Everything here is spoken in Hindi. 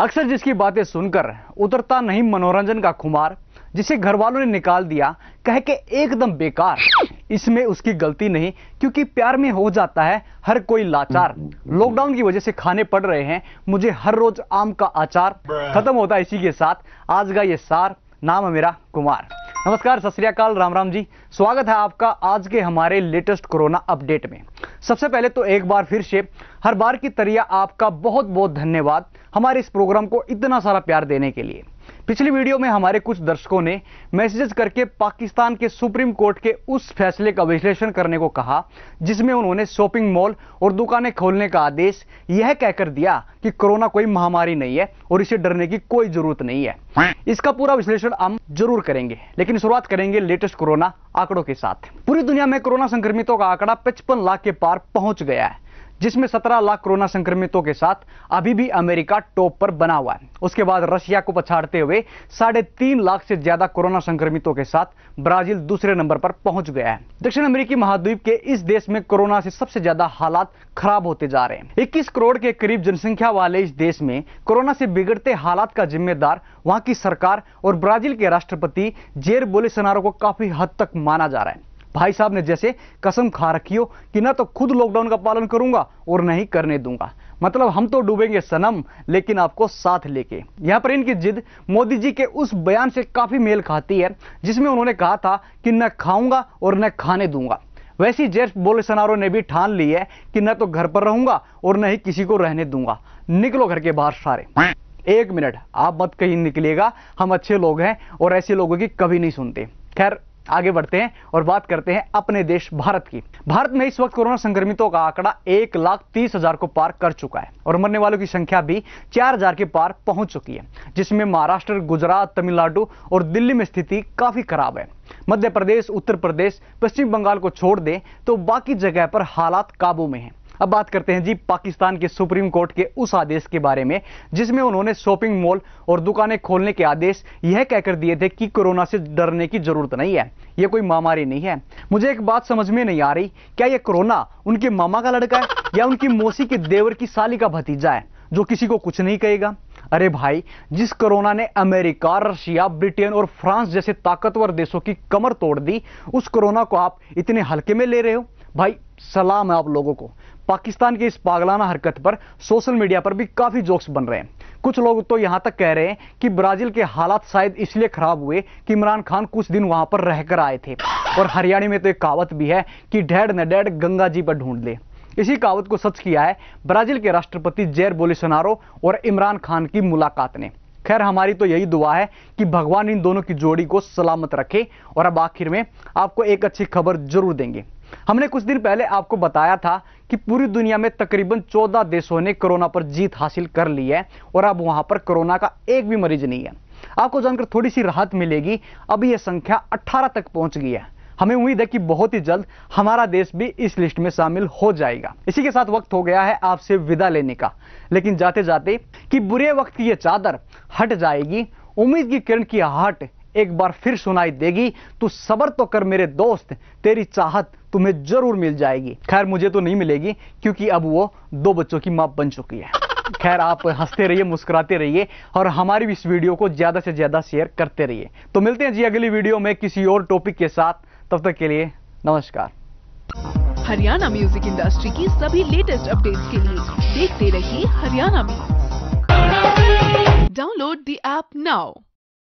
अक्सर जिसकी बातें सुनकर उतरता नहीं मनोरंजन का खुमार जिसे घर वालों ने निकाल दिया कह के एकदम बेकार इसमें उसकी गलती नहीं क्योंकि प्यार में हो जाता है हर कोई लाचार लॉकडाउन की वजह से खाने पड़ रहे हैं मुझे हर रोज आम का आचार खत्म होता है इसी के साथ आज का ये सार नाम है मेरा कुमार नमस्कार सत राम राम जी स्वागत है आपका आज के हमारे लेटेस्ट कोरोना अपडेट में सबसे पहले तो एक बार फिर से हर बार की तरिया आपका बहुत बहुत धन्यवाद हमारे इस प्रोग्राम को इतना सारा प्यार देने के लिए पिछली वीडियो में हमारे कुछ दर्शकों ने मैसेजेस करके पाकिस्तान के सुप्रीम कोर्ट के उस फैसले का विश्लेषण करने को कहा जिसमें उन्होंने शॉपिंग मॉल और दुकानें खोलने का आदेश यह कहकर दिया कि कोरोना कोई महामारी नहीं है और इसे डरने की कोई जरूरत नहीं है इसका पूरा विश्लेषण हम जरूर करेंगे लेकिन शुरुआत करेंगे लेटेस्ट कोरोना आंकड़ों के साथ पूरी दुनिया में कोरोना संक्रमितों का आंकड़ा पचपन लाख के पार पहुंच गया है जिसमें 17 लाख कोरोना संक्रमितों के साथ अभी भी अमेरिका टॉप पर बना हुआ है उसके बाद रशिया को पछाड़ते हुए साढ़े तीन लाख से ज्यादा कोरोना संक्रमितों के साथ ब्राजील दूसरे नंबर पर पहुंच गया है दक्षिण अमेरिकी महाद्वीप के इस देश में कोरोना से सबसे ज्यादा हालात खराब होते जा रहे हैं इक्कीस करोड़ के करीब जनसंख्या वाले इस देश में कोरोना से बिगड़ते हालात का जिम्मेदार वहां की सरकार और ब्राजील के राष्ट्रपति जेर बोलेसनारो को काफी हद तक माना जा रहा है भाई साहब ने जैसे कसम खा रखी हो कि ना तो खुद लॉकडाउन का पालन करूंगा और ही करने दूंगा मतलब हम तो डूबेंगे सनम लेकिन आपको साथ लेके यहां पर इनकी जिद मोदी जी के उस बयान से काफी मेल खाती है जिसमें उन्होंने कहा था कि न खाऊंगा और न खाने दूंगा वैसी बोले बोलसनारो ने भी ठान ली है कि न तो घर पर रहूंगा और न ही किसी को रहने दूंगा निकलो घर के बाहर सारे एक मिनट आप मत कहीं निकलेगा हम अच्छे लोग हैं और ऐसे लोगों की कभी नहीं सुनते खैर आगे बढ़ते हैं और बात करते हैं अपने देश भारत की भारत में इस वक्त कोरोना संक्रमितों का आंकड़ा एक लाख तीस हजार को पार कर चुका है और मरने वालों की संख्या भी चार हजार के पार पहुंच चुकी है जिसमें महाराष्ट्र गुजरात तमिलनाडु और दिल्ली में स्थिति काफी खराब है मध्य प्रदेश उत्तर प्रदेश पश्चिम बंगाल को छोड़ दें तो बाकी जगह पर हालात काबू में हैं अब बात करते हैं जी पाकिस्तान के सुप्रीम कोर्ट के उस आदेश के बारे में जिसमें उन्होंने शॉपिंग मॉल और दुकानें खोलने के आदेश यह कहकर दिए थे कि कोरोना से डरने की जरूरत नहीं है यह कोई महामारी नहीं है मुझे एक बात समझ में नहीं आ रही क्या यह कोरोना उनके मामा का लड़का है या उनकी मौसी के देवर की साली का भतीजा है जो किसी को कुछ नहीं कहेगा अरे भाई जिस कोरोना ने अमेरिका रशिया ब्रिटेन और फ्रांस जैसे ताकतवर देशों की कमर तोड़ दी उस कोरोना को आप इतने हल्के में ले रहे हो भाई सलाम है आप लोगों को पाकिस्तान की इस पागलाना हरकत पर सोशल मीडिया पर भी काफी जोक्स बन रहे हैं कुछ लोग तो यहां तक कह रहे हैं कि ब्राजील के हालात शायद इसलिए खराब हुए कि इमरान खान कुछ दिन वहां पर रहकर आए थे और हरियाणा में तो एक कहावत भी है कि ढेड़ न डेढ़ गंगा जी पर ढूंढ ले इसी कहावत को सच किया है ब्राजील के राष्ट्रपति जैर बोलिसनारो और इमरान खान की मुलाकात ने खैर हमारी तो यही दुआ है कि भगवान इन दोनों की जोड़ी को सलामत रखे और अब आखिर में आपको एक अच्छी खबर जरूर देंगे हमने कुछ दिन पहले आपको बताया था कि पूरी दुनिया में तकरीबन 14 देशों ने कोरोना पर जीत हासिल कर ली है और अब वहां पर कोरोना का एक भी मरीज नहीं है आपको जानकर थोड़ी सी राहत मिलेगी अब यह संख्या 18 तक पहुंच गई है हमें उम्मीद है कि बहुत ही जल्द हमारा देश भी इस लिस्ट में शामिल हो जाएगा इसी के साथ वक्त हो गया है आपसे विदा लेने का लेकिन जाते जाते कि बुरे वक्त की यह चादर हट जाएगी उम्मीद की किरण की हट एक बार फिर सुनाई देगी तू सबर तो कर मेरे दोस्त तेरी चाहत तुम्हें जरूर मिल जाएगी खैर मुझे तो नहीं मिलेगी क्योंकि अब वो दो बच्चों की मां बन चुकी है खैर आप हंसते रहिए मुस्कुराते रहिए और हमारी भी इस वीडियो को ज्यादा से ज्यादा शेयर करते रहिए तो मिलते हैं जी अगली वीडियो में किसी और टॉपिक के साथ तब तक के लिए नमस्कार हरियाणा म्यूजिक इंडस्ट्री की सभी लेटेस्ट अपडेट्स के लिए देखते रहिए Haryana download the app now